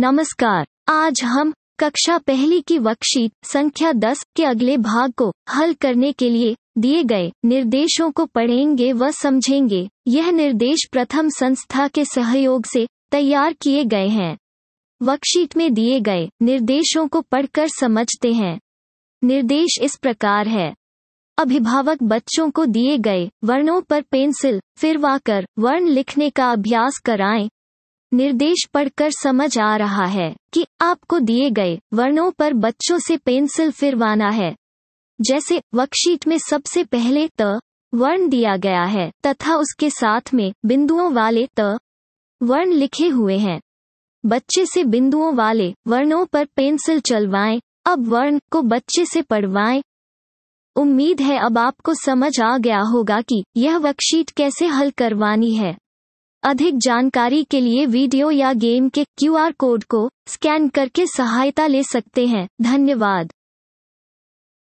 नमस्कार आज हम कक्षा पहली की वर्कशीट संख्या 10 के अगले भाग को हल करने के लिए दिए गए निर्देशों को पढ़ेंगे व समझेंगे यह निर्देश प्रथम संस्था के सहयोग से तैयार किए गए हैं वर्कशीट में दिए गए निर्देशों को पढ़कर समझते हैं निर्देश इस प्रकार है अभिभावक बच्चों को दिए गए वर्णों पर पेंसिल फिरवाकर वर्ण लिखने का अभ्यास कराएं निर्देश पढ़कर समझ आ रहा है कि आपको दिए गए वर्णों पर बच्चों से पेंसिल फिरवाना है जैसे वर्कशीट में सबसे पहले त वर्ण दिया गया है तथा उसके साथ में बिंदुओं वाले त वर्ण लिखे हुए हैं बच्चे से बिंदुओं वाले वर्णों पर पेंसिल चलवाएं अब वर्ण को बच्चे से पढ़वाएं उम्मीद है अब आपको समझ आ गया होगा कि यह वर्कशीट कैसे हल करवानी है अधिक जानकारी के लिए वीडियो या गेम के क्यूआर कोड को स्कैन करके सहायता ले सकते हैं धन्यवाद